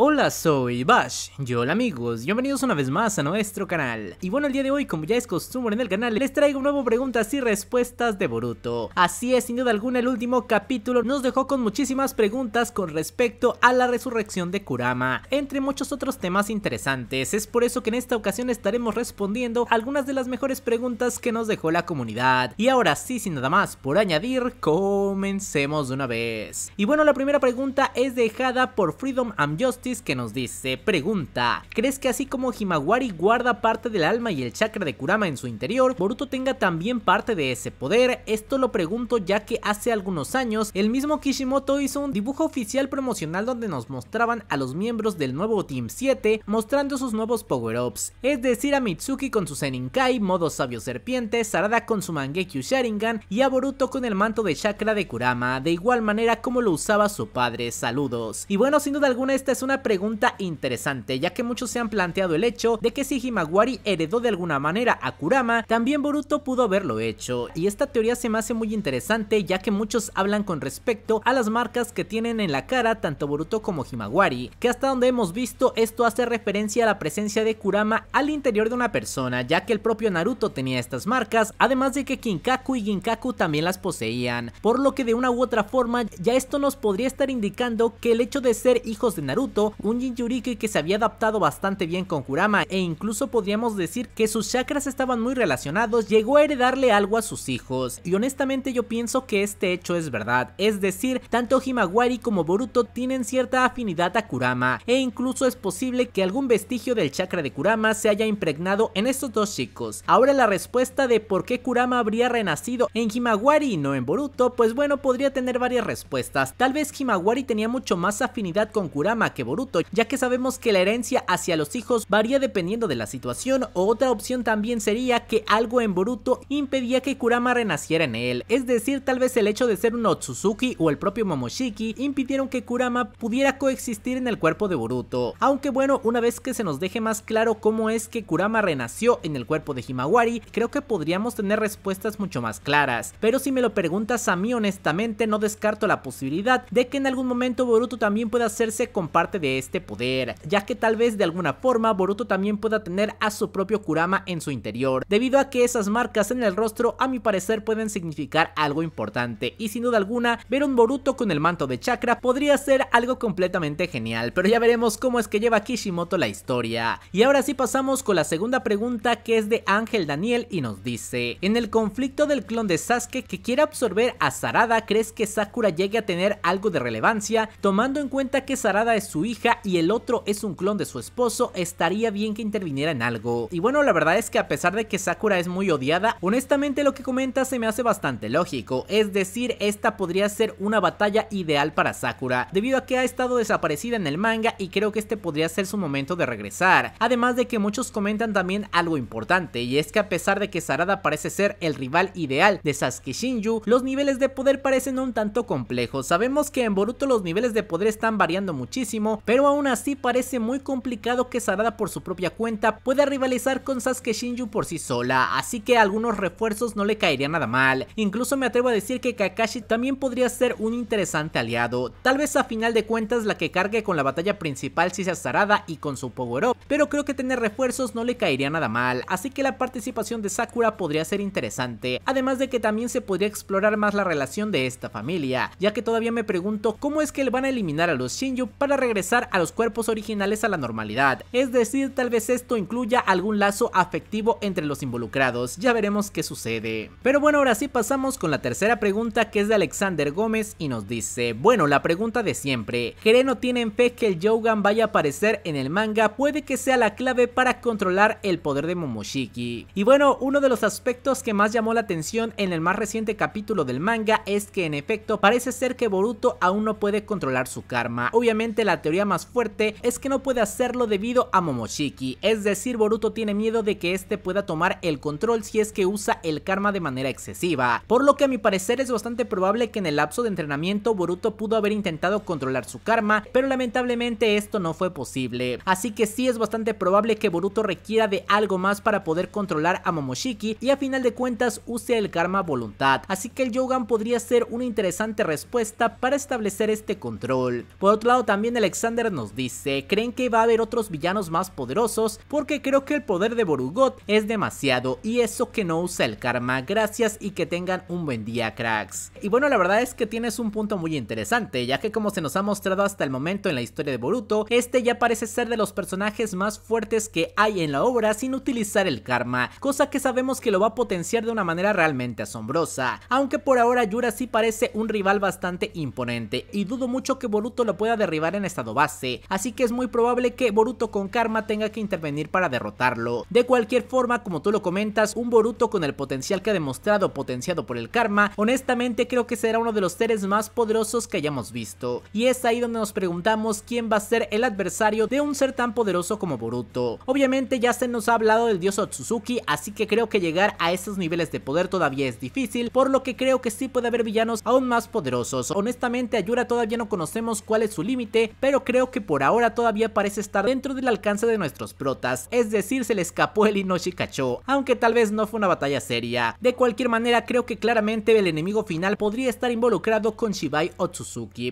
Hola, soy Bash. Y hola amigos, bienvenidos una vez más a nuestro canal. Y bueno, el día de hoy, como ya es costumbre en el canal, les traigo un nuevo preguntas y respuestas de Boruto. Así es, sin duda alguna, el último capítulo nos dejó con muchísimas preguntas con respecto a la resurrección de Kurama, entre muchos otros temas interesantes. Es por eso que en esta ocasión estaremos respondiendo algunas de las mejores preguntas que nos dejó la comunidad. Y ahora sí, sin nada más por añadir, comencemos de una vez. Y bueno, la primera pregunta es dejada por Freedom am Justice que nos dice, pregunta, ¿crees que así como Himawari guarda parte del alma y el chakra de Kurama en su interior, Boruto tenga también parte de ese poder? Esto lo pregunto ya que hace algunos años el mismo Kishimoto hizo un dibujo oficial promocional donde nos mostraban a los miembros del nuevo Team 7 mostrando sus nuevos power-ups, es decir a Mitsuki con su Seninkai, modo sabio serpiente, Sarada con su Mangekyu Sharingan y a Boruto con el manto de chakra de Kurama, de igual manera como lo usaba su padre, saludos. Y bueno, sin duda alguna esta es una pregunta interesante, ya que muchos se han planteado el hecho de que si Himawari heredó de alguna manera a Kurama, también Boruto pudo haberlo hecho, y esta teoría se me hace muy interesante ya que muchos hablan con respecto a las marcas que tienen en la cara tanto Boruto como Himawari, que hasta donde hemos visto esto hace referencia a la presencia de Kurama al interior de una persona, ya que el propio Naruto tenía estas marcas, además de que Kinkaku y Ginkaku también las poseían, por lo que de una u otra forma ya esto nos podría estar indicando que el hecho de ser hijos de Naruto un Jinjuriki que se había adaptado bastante bien con Kurama e incluso podríamos decir que sus chakras estaban muy relacionados, llegó a heredarle algo a sus hijos. Y honestamente yo pienso que este hecho es verdad, es decir, tanto Himawari como Boruto tienen cierta afinidad a Kurama e incluso es posible que algún vestigio del chakra de Kurama se haya impregnado en estos dos chicos. Ahora la respuesta de por qué Kurama habría renacido en Himawari y no en Boruto, pues bueno, podría tener varias respuestas. Tal vez Himawari tenía mucho más afinidad con Kurama que Boruto ya que sabemos que la herencia hacia los hijos varía dependiendo de la situación, o otra opción también sería que algo en Boruto impedía que Kurama renaciera en él, es decir, tal vez el hecho de ser un Otsutsuki o el propio Momoshiki impidieron que Kurama pudiera coexistir en el cuerpo de Boruto, aunque bueno, una vez que se nos deje más claro cómo es que Kurama renació en el cuerpo de Himawari, creo que podríamos tener respuestas mucho más claras, pero si me lo preguntas a mí honestamente no descarto la posibilidad de que en algún momento Boruto también pueda hacerse con parte de este poder, ya que tal vez de alguna forma Boruto también pueda tener a su propio Kurama en su interior, debido a que esas marcas en el rostro a mi parecer pueden significar algo importante y sin duda alguna ver un Boruto con el manto de chakra podría ser algo completamente genial, pero ya veremos cómo es que lleva Kishimoto la historia. Y ahora sí pasamos con la segunda pregunta que es de Ángel Daniel y nos dice, en el conflicto del clon de Sasuke que quiere absorber a Sarada, ¿crees que Sakura llegue a tener algo de relevancia tomando en cuenta que Sarada es su hija y el otro es un clon de su esposo, estaría bien que interviniera en algo. Y bueno, la verdad es que a pesar de que Sakura es muy odiada, honestamente lo que comenta se me hace bastante lógico, es decir, esta podría ser una batalla ideal para Sakura, debido a que ha estado desaparecida en el manga y creo que este podría ser su momento de regresar. Además de que muchos comentan también algo importante, y es que a pesar de que Sarada parece ser el rival ideal de Sasuke Shinju, los niveles de poder parecen un tanto complejos. Sabemos que en Boruto los niveles de poder están variando muchísimo, pero aún así parece muy complicado que Sarada por su propia cuenta pueda rivalizar con Sasuke Shinju por sí sola, así que algunos refuerzos no le caería nada mal. Incluso me atrevo a decir que Kakashi también podría ser un interesante aliado, tal vez a final de cuentas la que cargue con la batalla principal si sea Sarada y con su power up, pero creo que tener refuerzos no le caería nada mal, así que la participación de Sakura podría ser interesante, además de que también se podría explorar más la relación de esta familia, ya que todavía me pregunto cómo es que le van a eliminar a los Shinju para regresar a los cuerpos originales a la normalidad, es decir, tal vez esto incluya algún lazo afectivo entre los involucrados, ya veremos qué sucede. Pero bueno, ahora sí pasamos con la tercera pregunta que es de Alexander Gómez y nos dice, bueno, la pregunta de siempre, no tienen fe que el Yogan vaya a aparecer en el manga? Puede que sea la clave para controlar el poder de Momoshiki. Y bueno, uno de los aspectos que más llamó la atención en el más reciente capítulo del manga es que en efecto parece ser que Boruto aún no puede controlar su karma. Obviamente la teoría más fuerte es que no puede hacerlo debido a Momoshiki, es decir, Boruto tiene miedo de que este pueda tomar el control si es que usa el karma de manera excesiva, por lo que a mi parecer es bastante probable que en el lapso de entrenamiento Boruto pudo haber intentado controlar su karma, pero lamentablemente esto no fue posible, así que sí es bastante probable que Boruto requiera de algo más para poder controlar a Momoshiki y a final de cuentas use el karma voluntad, así que el Yogan podría ser una interesante respuesta para establecer este control. Por otro lado también el examen nos dice, ¿creen que va a haber otros villanos más poderosos? Porque creo que el poder de Borugot es demasiado y eso que no usa el karma. Gracias y que tengan un buen día, cracks. Y bueno, la verdad es que tienes un punto muy interesante, ya que como se nos ha mostrado hasta el momento en la historia de Boruto, este ya parece ser de los personajes más fuertes que hay en la obra sin utilizar el karma, cosa que sabemos que lo va a potenciar de una manera realmente asombrosa, aunque por ahora Yura sí parece un rival bastante imponente y dudo mucho que Boruto lo pueda derribar en estado base, así que es muy probable que Boruto con Karma tenga que intervenir para derrotarlo. De cualquier forma, como tú lo comentas, un Boruto con el potencial que ha demostrado potenciado por el Karma, honestamente creo que será uno de los seres más poderosos que hayamos visto. Y es ahí donde nos preguntamos quién va a ser el adversario de un ser tan poderoso como Boruto. Obviamente ya se nos ha hablado del dios Otsutsuki, así que creo que llegar a esos niveles de poder todavía es difícil, por lo que creo que sí puede haber villanos aún más poderosos. Honestamente, Ayura todavía no conocemos cuál es su límite, pero creo que por ahora todavía parece estar dentro del alcance de nuestros protas, es decir, se le escapó el Inoshi Kacho, aunque tal vez no fue una batalla seria. De cualquier manera, creo que claramente el enemigo final podría estar involucrado con Shibai o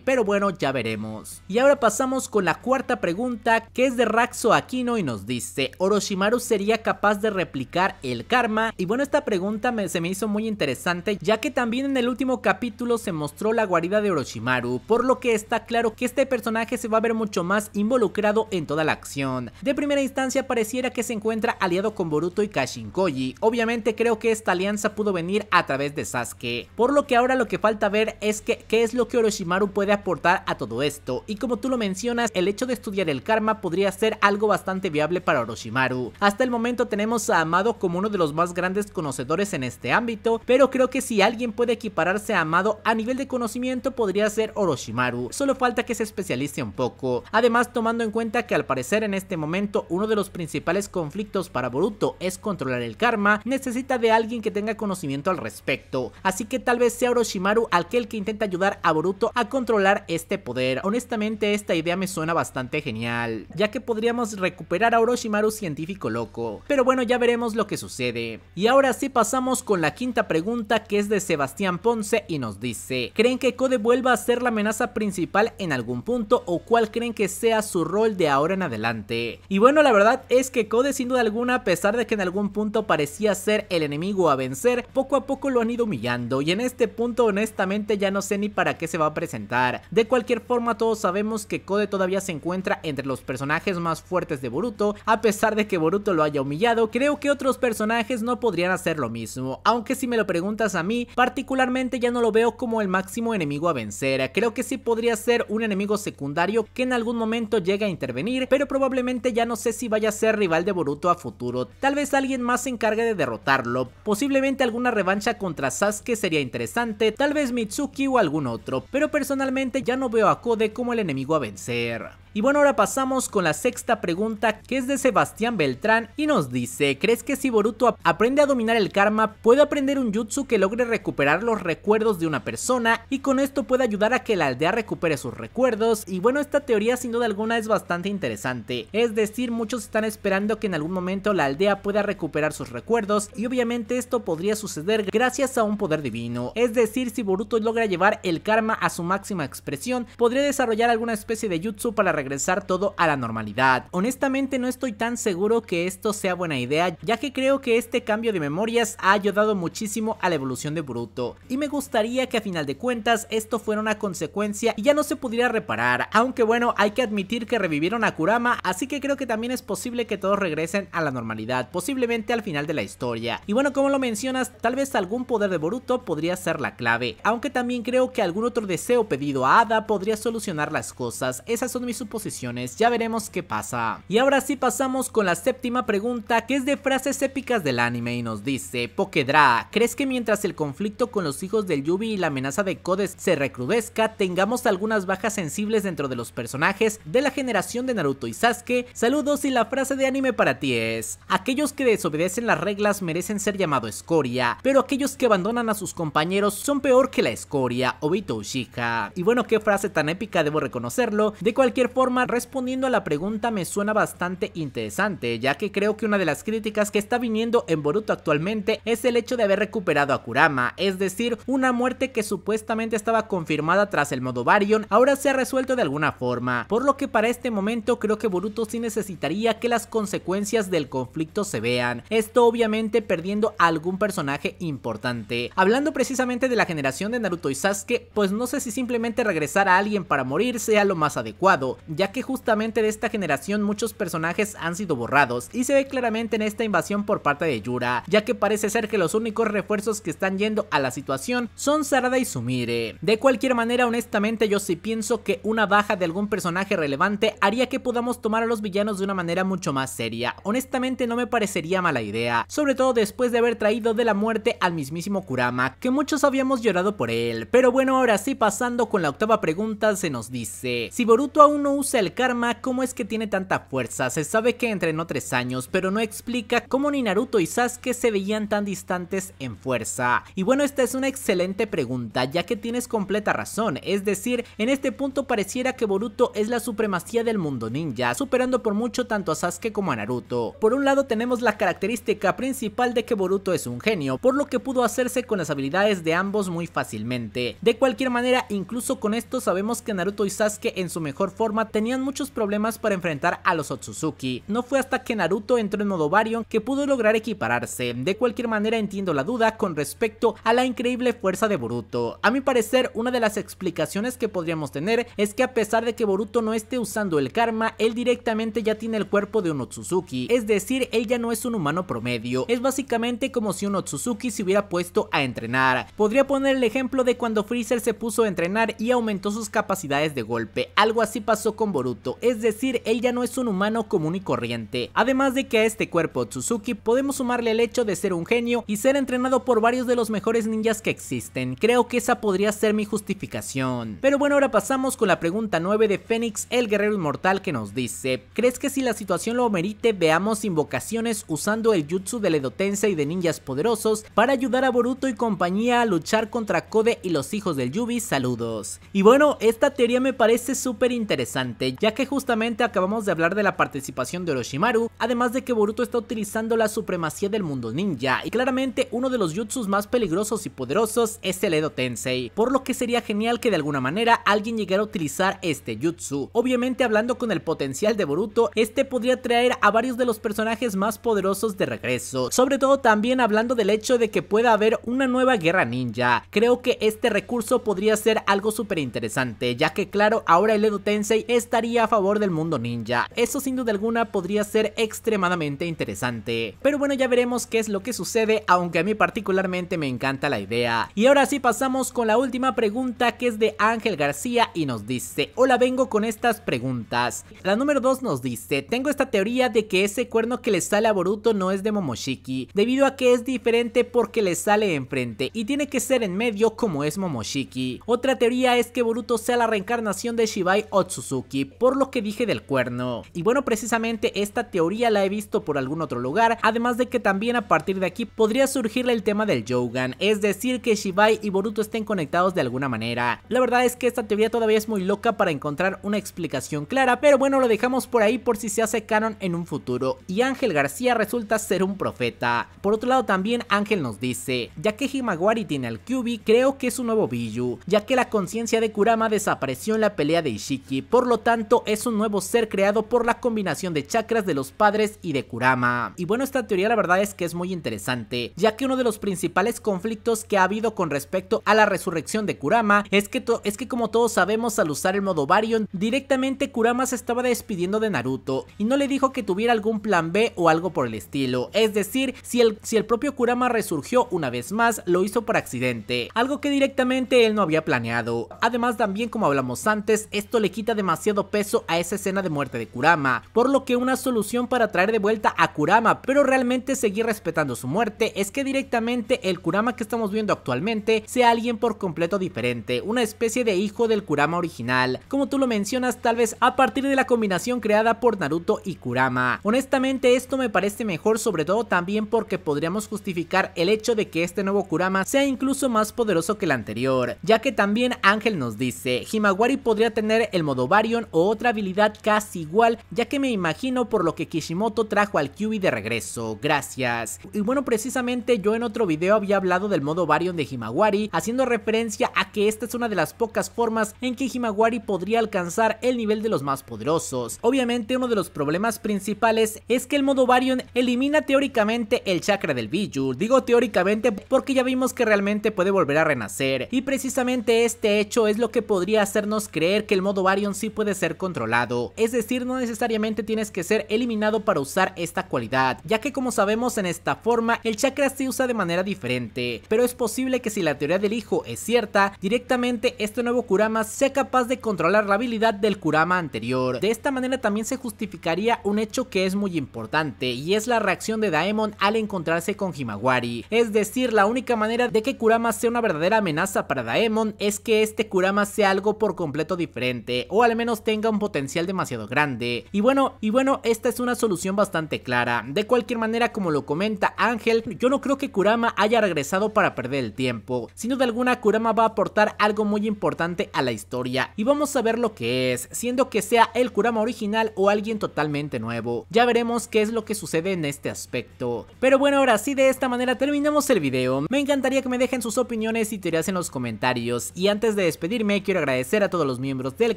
pero bueno, ya veremos. Y ahora pasamos con la cuarta pregunta, que es de Raxo Aquino y nos dice, ¿Orochimaru sería capaz de replicar el karma? Y bueno, esta pregunta se me hizo muy interesante, ya que también en el último capítulo se mostró la guarida de Orochimaru, por lo que está claro que este personaje se va a mucho más involucrado en toda la acción. De primera instancia pareciera que se encuentra aliado con Boruto y Koji, obviamente creo que esta alianza pudo venir a través de Sasuke, por lo que ahora lo que falta ver es que qué es lo que Orochimaru puede aportar a todo esto, y como tú lo mencionas, el hecho de estudiar el karma podría ser algo bastante viable para Orochimaru. Hasta el momento tenemos a Amado como uno de los más grandes conocedores en este ámbito, pero creo que si alguien puede equipararse a Amado a nivel de conocimiento podría ser Orochimaru, solo falta que se especialice un poco. Además, tomando en cuenta que al parecer en este momento uno de los principales conflictos para Boruto es controlar el karma, necesita de alguien que tenga conocimiento al respecto. Así que tal vez sea Orochimaru aquel que intenta ayudar a Boruto a controlar este poder. Honestamente, esta idea me suena bastante genial, ya que podríamos recuperar a Orochimaru científico loco. Pero bueno, ya veremos lo que sucede. Y ahora sí pasamos con la quinta pregunta que es de Sebastián Ponce y nos dice, ¿creen que Code vuelva a ser la amenaza principal en algún punto o cuál creen que sea su rol de ahora en adelante. Y bueno, la verdad es que Code sin duda alguna, a pesar de que en algún punto parecía ser el enemigo a vencer, poco a poco lo han ido humillando y en este punto honestamente ya no sé ni para qué se va a presentar. De cualquier forma, todos sabemos que Code todavía se encuentra entre los personajes más fuertes de Boruto, a pesar de que Boruto lo haya humillado, creo que otros personajes no podrían hacer lo mismo, aunque si me lo preguntas a mí, particularmente ya no lo veo como el máximo enemigo a vencer, creo que sí podría ser un enemigo secundario que en algún momento llega a intervenir, pero probablemente ya no sé si vaya a ser rival de Boruto a futuro, tal vez alguien más se encargue de derrotarlo, posiblemente alguna revancha contra Sasuke sería interesante, tal vez Mitsuki o algún otro, pero personalmente ya no veo a Kode como el enemigo a vencer. Y bueno, ahora pasamos con la sexta pregunta que es de Sebastián Beltrán y nos dice, ¿crees que si Boruto aprende a dominar el karma, puede aprender un jutsu que logre recuperar los recuerdos de una persona y con esto puede ayudar a que la aldea recupere sus recuerdos? Y bueno, esta teoría sin duda alguna es bastante interesante, es decir, muchos están esperando que en algún momento la aldea pueda recuperar sus recuerdos y obviamente esto podría suceder gracias a un poder divino, es decir, si Boruto logra llevar el karma a su máxima expresión, podría desarrollar alguna especie de jutsu para recuperar regresar todo a la normalidad. Honestamente no estoy tan seguro que esto sea buena idea, ya que creo que este cambio de memorias ha ayudado muchísimo a la evolución de Bruto, y me gustaría que a final de cuentas esto fuera una consecuencia y ya no se pudiera reparar, aunque bueno, hay que admitir que revivieron a Kurama, así que creo que también es posible que todos regresen a la normalidad, posiblemente al final de la historia. Y bueno, como lo mencionas, tal vez algún poder de Boruto podría ser la clave, aunque también creo que algún otro deseo pedido a Ada podría solucionar las cosas, esas son mis suposiciones posiciones, ya veremos qué pasa. Y ahora sí pasamos con la séptima pregunta que es de frases épicas del anime y nos dice, Pokedra, ¿crees que mientras el conflicto con los hijos del Yubi y la amenaza de Codes se recrudezca, tengamos algunas bajas sensibles dentro de los personajes de la generación de Naruto y Sasuke? Saludos y la frase de anime para ti es, aquellos que desobedecen las reglas merecen ser llamado escoria, pero aquellos que abandonan a sus compañeros son peor que la escoria, Obito Uchiha. Y bueno, qué frase tan épica, debo reconocerlo, de cualquier respondiendo a la pregunta me suena bastante interesante, ya que creo que una de las críticas que está viniendo en Boruto actualmente es el hecho de haber recuperado a Kurama, es decir, una muerte que supuestamente estaba confirmada tras el modo Varion, ahora se ha resuelto de alguna forma, por lo que para este momento creo que Boruto sí necesitaría que las consecuencias del conflicto se vean, esto obviamente perdiendo a algún personaje importante. Hablando precisamente de la generación de Naruto y Sasuke, pues no sé si simplemente regresar a alguien para morir sea lo más adecuado, ya que justamente de esta generación muchos personajes han sido borrados y se ve claramente en esta invasión por parte de Yura, ya que parece ser que los únicos refuerzos que están yendo a la situación son Sarada y Sumire. De cualquier manera, honestamente yo sí pienso que una baja de algún personaje relevante haría que podamos tomar a los villanos de una manera mucho más seria. Honestamente no me parecería mala idea, sobre todo después de haber traído de la muerte al mismísimo Kurama, que muchos habíamos llorado por él. Pero bueno, ahora sí pasando con la octava pregunta se nos dice, si Boruto aún no usa el karma, cómo es que tiene tanta fuerza. Se sabe que entrenó tres años, pero no explica cómo ni Naruto y Sasuke se veían tan distantes en fuerza. Y bueno, esta es una excelente pregunta, ya que tienes completa razón. Es decir, en este punto pareciera que Boruto es la supremacía del mundo ninja, superando por mucho tanto a Sasuke como a Naruto. Por un lado tenemos la característica principal de que Boruto es un genio, por lo que pudo hacerse con las habilidades de ambos muy fácilmente. De cualquier manera, incluso con esto sabemos que Naruto y Sasuke en su mejor forma tenían muchos problemas para enfrentar a los Otsutsuki. No fue hasta que Naruto entró en modo Varion que pudo lograr equipararse. De cualquier manera entiendo la duda con respecto a la increíble fuerza de Boruto. A mi parecer, una de las explicaciones que podríamos tener es que a pesar de que Boruto no esté usando el karma, él directamente ya tiene el cuerpo de un Otsutsuki. Es decir, ella no es un humano promedio. Es básicamente como si un Otsutsuki se hubiera puesto a entrenar. Podría poner el ejemplo de cuando Freezer se puso a entrenar y aumentó sus capacidades de golpe. Algo así pasó con Boruto, es decir, él ya no es un humano común y corriente. Además de que a este cuerpo Tsuzuki podemos sumarle el hecho de ser un genio y ser entrenado por varios de los mejores ninjas que existen, creo que esa podría ser mi justificación. Pero bueno, ahora pasamos con la pregunta 9 de Fénix, el guerrero inmortal que nos dice, ¿crees que si la situación lo merite veamos invocaciones usando el jutsu de Ledotense y de ninjas poderosos para ayudar a Boruto y compañía a luchar contra Kode y los hijos del Yubi? Saludos. Y bueno, esta teoría me parece súper interesante ya que justamente acabamos de hablar de la participación de Orochimaru, además de que Boruto está utilizando la supremacía del mundo ninja, y claramente uno de los jutsus más peligrosos y poderosos es el Edo Tensei, por lo que sería genial que de alguna manera alguien llegara a utilizar este jutsu. Obviamente hablando con el potencial de Boruto, este podría traer a varios de los personajes más poderosos de regreso, sobre todo también hablando del hecho de que pueda haber una nueva guerra ninja. Creo que este recurso podría ser algo súper interesante, ya que claro, ahora el Edo Tensei es estaría a favor del mundo ninja. Eso sin duda alguna podría ser extremadamente interesante. Pero bueno, ya veremos qué es lo que sucede, aunque a mí particularmente me encanta la idea. Y ahora sí pasamos con la última pregunta que es de Ángel García y nos dice, hola vengo con estas preguntas. La número 2 nos dice, tengo esta teoría de que ese cuerno que le sale a Boruto no es de Momoshiki, debido a que es diferente porque le sale enfrente y tiene que ser en medio como es Momoshiki. Otra teoría es que Boruto sea la reencarnación de Shibai Otsutsuki por lo que dije del cuerno. Y bueno, precisamente esta teoría la he visto por algún otro lugar, además de que también a partir de aquí podría surgirle el tema del Jogan, es decir que Shibai y Boruto estén conectados de alguna manera. La verdad es que esta teoría todavía es muy loca para encontrar una explicación clara, pero bueno, lo dejamos por ahí por si se hace canon en un futuro. Y Ángel García resulta ser un profeta. Por otro lado también Ángel nos dice, ya que Himawari tiene al Kyubi, creo que es un nuevo Biju, ya que la conciencia de Kurama desapareció en la pelea de Ishiki, por lo tanto es un nuevo ser creado por la combinación de chakras de los padres y de Kurama. Y bueno, esta teoría la verdad es que es muy interesante, ya que uno de los principales conflictos que ha habido con respecto a la resurrección de Kurama es que, es que como todos sabemos al usar el modo varion directamente Kurama se estaba despidiendo de Naruto y no le dijo que tuviera algún plan B o algo por el estilo, es decir, si el, si el propio Kurama resurgió una vez más, lo hizo por accidente, algo que directamente él no había planeado. Además también como hablamos antes, esto le quita demasiado peso a esa escena de muerte de Kurama, por lo que una solución para traer de vuelta a Kurama, pero realmente seguir respetando su muerte, es que directamente el Kurama que estamos viendo actualmente sea alguien por completo diferente, una especie de hijo del Kurama original, como tú lo mencionas tal vez a partir de la combinación creada por Naruto y Kurama. Honestamente esto me parece mejor sobre todo también porque podríamos justificar el hecho de que este nuevo Kurama sea incluso más poderoso que el anterior, ya que también Ángel nos dice, Himawari podría tener el modo o otra habilidad casi igual, ya que me imagino por lo que Kishimoto trajo al Kyubi de regreso, gracias. Y bueno, precisamente yo en otro video había hablado del modo Varion de Himawari, haciendo referencia a que esta es una de las pocas formas en que Himawari podría alcanzar el nivel de los más poderosos. Obviamente uno de los problemas principales es que el modo Varion elimina teóricamente el chakra del Biju, digo teóricamente porque ya vimos que realmente puede volver a renacer, y precisamente este hecho es lo que podría hacernos creer que el modo Varion sí puede ser controlado, es decir, no necesariamente tienes que ser eliminado para usar esta cualidad, ya que como sabemos en esta forma el chakra se usa de manera diferente, pero es posible que si la teoría del hijo es cierta, directamente este nuevo Kurama sea capaz de controlar la habilidad del Kurama anterior. De esta manera también se justificaría un hecho que es muy importante y es la reacción de Daemon al encontrarse con Himawari, es decir, la única manera de que Kurama sea una verdadera amenaza para Daemon es que este Kurama sea algo por completo diferente o al menos tenga un potencial demasiado grande. Y bueno, y bueno, esta es una solución bastante clara. De cualquier manera, como lo comenta Ángel, yo no creo que Kurama haya regresado para perder el tiempo. Sin duda alguna, Kurama va a aportar algo muy importante a la historia y vamos a ver lo que es, siendo que sea el Kurama original o alguien totalmente nuevo. Ya veremos qué es lo que sucede en este aspecto. Pero bueno, ahora sí, de esta manera terminamos el video. Me encantaría que me dejen sus opiniones y teorías en los comentarios. Y antes de despedirme, quiero agradecer a todos los miembros del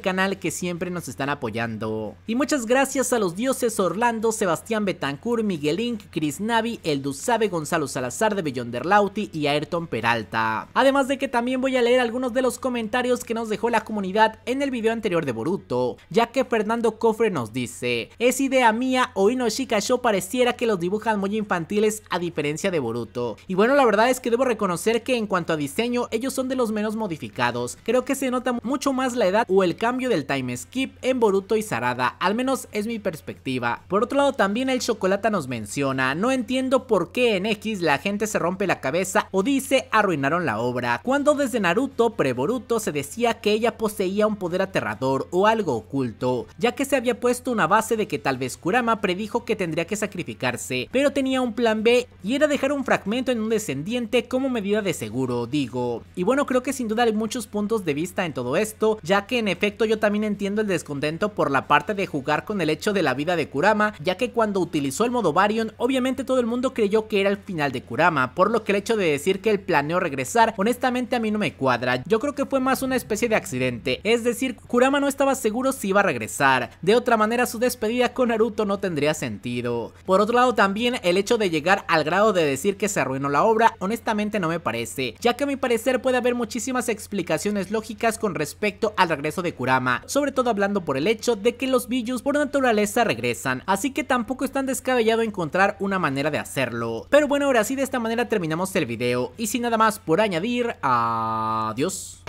canal que siempre nos están apoyando. Y muchas gracias a los dioses Orlando, Sebastián Betancourt, Miguel Inc, Chris Navi, El Gonzalo Salazar de Lauti y Ayrton Peralta. Además de que también voy a leer algunos de los comentarios que nos dejó la comunidad en el video anterior de Boruto, ya que Fernando Cofre nos dice, es idea mía o Inoshika yo pareciera que los dibujan muy infantiles a diferencia de Boruto. Y bueno, la verdad es que debo reconocer que en cuanto a diseño, ellos son de los menos modificados. Creo que se nota mucho más la edad o el cambio del timing Skip en Boruto y Sarada, al menos es mi perspectiva. Por otro lado también el chocolate nos menciona, no entiendo por qué en X la gente se rompe la cabeza o dice arruinaron la obra, cuando desde Naruto pre-Boruto se decía que ella poseía un poder aterrador o algo oculto, ya que se había puesto una base de que tal vez Kurama predijo que tendría que sacrificarse, pero tenía un plan B y era dejar un fragmento en un descendiente como medida de seguro, digo. Y bueno, creo que sin duda hay muchos puntos de vista en todo esto, ya que en efecto yo también entiendo el descontento por la parte de jugar con el hecho de la vida de Kurama, ya que cuando utilizó el modo Varion, obviamente todo el mundo creyó que era el final de Kurama, por lo que el hecho de decir que él planeó regresar, honestamente a mí no me cuadra, yo creo que fue más una especie de accidente, es decir, Kurama no estaba seguro si iba a regresar, de otra manera su despedida con Naruto no tendría sentido. Por otro lado también el hecho de llegar al grado de decir que se arruinó la obra, honestamente no me parece, ya que a mi parecer puede haber muchísimas explicaciones lógicas con respecto al regreso de Kurama, sobre todo hablando por el hecho de que los Bijus por naturaleza regresan, así que tampoco es tan descabellado encontrar una manera de hacerlo. Pero bueno, ahora sí de esta manera terminamos el video, y sin nada más por añadir, adiós.